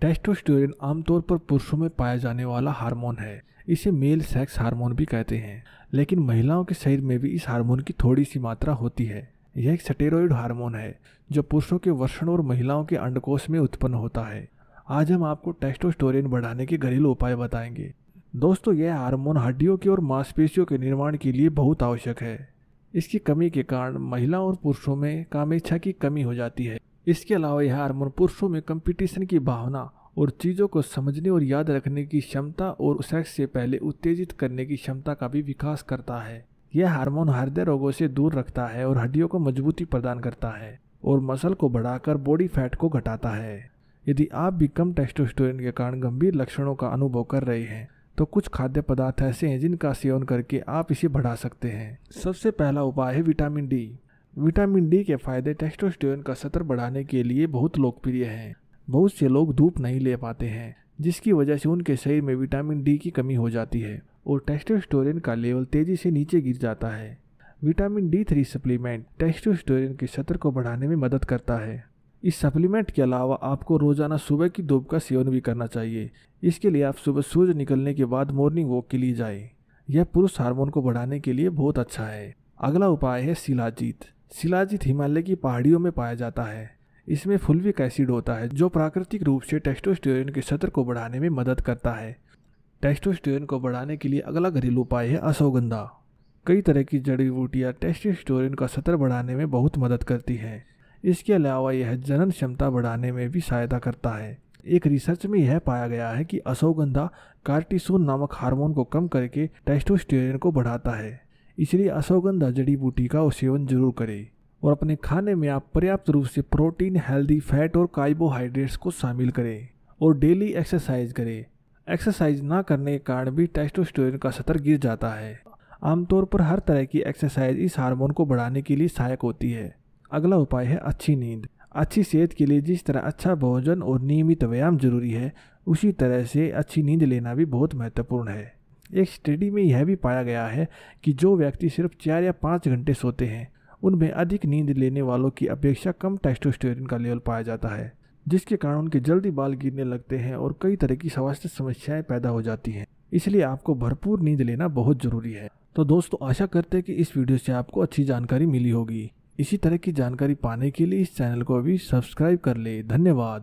Testosterone आमतौर पर पुरुषों में पाया जाने वाला हार्मोन है इसे मेल सेक्स हार्मोन भी कहते हैं लेकिन महिलाओं के शरीर में भी इस हार्मोन की थोड़ी सी मात्रा होती है यह एक स्टेरॉयड हार्मोन है जो पुरुषों के वर्षण और महिलाओं के अंडकोश में उत्पन्न होता है आज हम आपको टेस्टोस्टेरोन बढ़ाने के घरेलू उपाय बताएंगे दोस्तों यह हार्मोन हड्डियों के और मांसपेशियों के निर्माण के लिए बहुत आवश्यक है इसकी कमी के कारण महिलाओं और पुरुषों में कामेच्छा की कमी हो जाती है इसके अलावा यह हारमोन पुरुषों में कंपटीशन की भावना और चीज़ों को समझने और याद रखने की क्षमता और सेक्स से पहले उत्तेजित करने की क्षमता का भी विकास करता है यह हार्मोन हृदय रोगों से दूर रखता है और हड्डियों को मजबूती प्रदान करता है और मसल को बढ़ाकर बॉडी फैट को घटाता है यदि आप भी कम टेस्टोस्टेरोन के कारण गंभीर लक्षणों का अनुभव कर रहे हैं तो कुछ खाद्य पदार्थ ऐसे हैं जिनका सेवन करके आप इसे बढ़ा सकते हैं सबसे पहला उपाय है विटामिन डी विटामिन डी के फायदे टेस्टोस्टेरोन का सतर बढ़ाने के लिए बहुत लोकप्रिय हैं बहुत से लोग धूप नहीं ले पाते हैं जिसकी वजह से उनके शरीर में विटामिन डी की कमी हो जाती है और टेस्टोस्टेरोन का लेवल तेजी से नीचे गिर जाता है vitamin D three supplement testosterone के सतर को बढ़ाने में मदद करता है इस सप्लीमेंट के अलावा आपको रोजाना सुबह की धूप का सेवन भी करना चाहिए इसके लिए आप सुबह सूर्य निकलने के बाद मॉर्निंग वॉक के लिए जाएं। यह पुरुष हार्मोन को बढ़ाने के लिए बहुत अच्छा है अगला उपाय है शिलाजीत शिलाजित हिमालय की पहाड़ियों में पाया जाता है इसमें फुलविक एसिड होता है जो प्राकृतिक रूप से टेस्टोस्टेरोन के सतर को बढ़ाने में मदद करता है टेस्टोस्टेरोन को बढ़ाने के लिए अगला घरेलू उपाय है अशोगंधा कई तरह की जड़ी बूटियाँ टेस्टोस्टेरोन का सतर बढ़ाने में बहुत मदद करती हैं इसके अलावा यह जनन क्षमता बढ़ाने में भी सहायता करता है एक रिसर्च में यह पाया गया है कि अशोगंधा कार्टिसोन नामक हार्मोन को कम करके टेस्टोस्टेरोन को बढ़ाता है इसलिए अश्वगंधा जड़ी बूटी का सेवन जरूर करें और अपने खाने में आप पर्याप्त रूप से प्रोटीन हेल्दी फैट और कार्बोहाइड्रेट्स को शामिल करें और डेली एक्सरसाइज करें एक्सरसाइज ना करने के कारण भी टेस्टोस्टेरोन का स्तर गिर जाता है आमतौर पर हर तरह की एक्सरसाइज इस हार्मोन को बढ़ाने के लिए सहायक होती है अगला उपाय है अच्छी नींद अच्छी सेहत के लिए जिस तरह अच्छा भोजन और नियमित व्यायाम जरूरी है उसी तरह से अच्छी नींद लेना भी बहुत महत्वपूर्ण है एक स्टडी में यह भी पाया गया है कि जो व्यक्ति सिर्फ चार या पाँच घंटे सोते हैं उनमें अधिक नींद लेने वालों की अपेक्षा कम टेस्टोस्टेरिन का लेवल पाया जाता है जिसके कारण उनके जल्दी बाल गिरने लगते हैं और कई तरह की स्वास्थ्य समस्याएं पैदा हो जाती हैं इसलिए आपको भरपूर नींद लेना बहुत ज़रूरी है तो दोस्तों आशा करते हैं कि इस वीडियो से आपको अच्छी जानकारी मिली होगी इसी तरह की जानकारी पाने के लिए इस चैनल को अभी सब्सक्राइब कर ले धन्यवाद